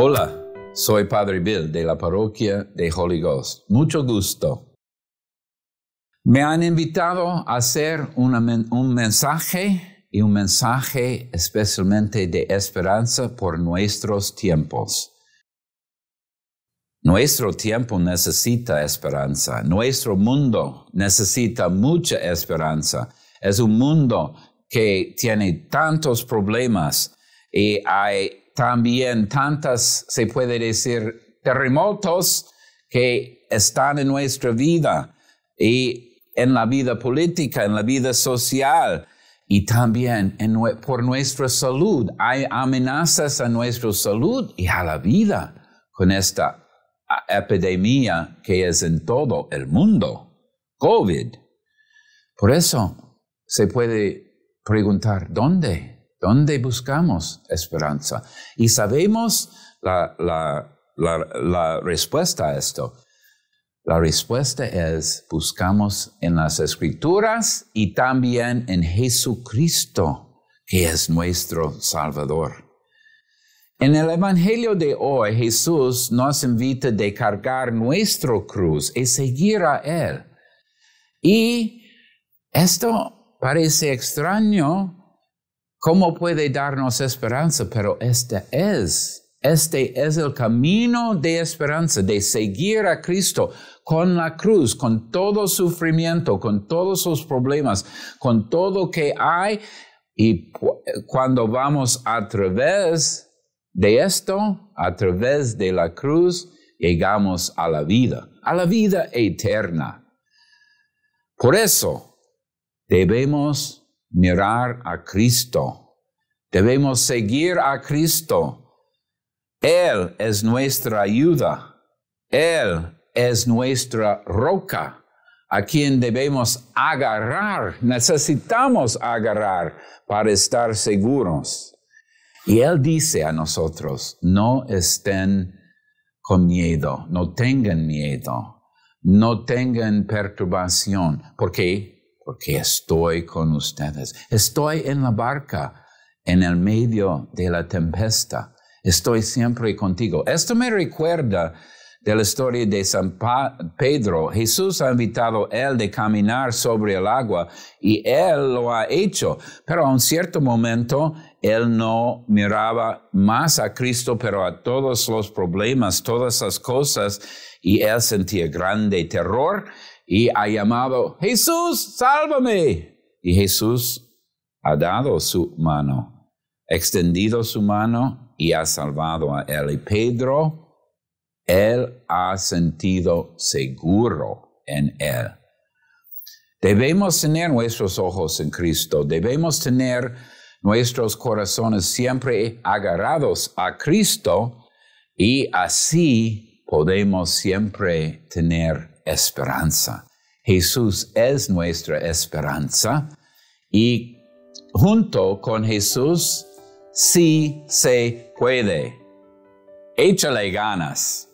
Hola, soy Padre Bill de la parroquia de Holy Ghost. Mucho gusto. Me han invitado a hacer un mensaje y un mensaje especialmente de esperanza por nuestros tiempos. Nuestro tiempo necesita esperanza, nuestro mundo necesita mucha esperanza. Es un mundo que tiene tantos problemas y hay también tantas, se puede decir, terremotos que están en nuestra vida y en la vida política, en la vida social y también por nuestra salud. Hay amenazas a nuestra salud y a la vida con esta epidemia que es en todo el mundo, COVID. Por eso se puede preguntar, ¿dónde? ¿Dónde buscamos esperanza? Y sabemos la, respuesta a esto. La respuesta es, buscamos en las escrituras y también en Jesucristo, que es nuestro Salvador. En el Evangelio de hoy, Jesús nos invita a cargar nuestro cruz y seguir a Él. Y esto parece extraño ¿Cómo puede darnos esperanza? Pero este es, este es el camino de esperanza, de seguir a Cristo con la cruz, con todo sufrimiento, con todos sus problemas, con todo que hay. Y cuando vamos a través de esto, a través de la cruz, llegamos a la vida, a la vida eterna. Por eso debemos mirar a Cristo. Debemos seguir a Cristo. Él es nuestra ayuda. Él es nuestra roca a quien debemos agarrar. Necesitamos agarrar para estar seguros. Y Él dice a nosotros, no estén con miedo, no tengan miedo, no tengan perturbación, porque porque estoy con ustedes. Estoy en la barca, en el medio de la tempesta. Estoy siempre contigo. Esto me recuerda de la historia de San Pedro. Jesús ha invitado a él de caminar sobre el agua y él lo ha hecho, pero a un cierto momento él no miraba más a Cristo, pero a todos los problemas, todas las cosas, y él sentía grande terror y ha llamado, Jesús, sálvame. Y Jesús ha dado su mano, extendido su mano y ha salvado a él. Y Pedro, él ha sentido seguro en él. Debemos tener nuestros ojos en Cristo, debemos tener nuestros corazones siempre agarrados a Cristo y así podemos siempre tener esperanza. Jesús es nuestra esperanza y junto con Jesús sí se puede. Échale ganas.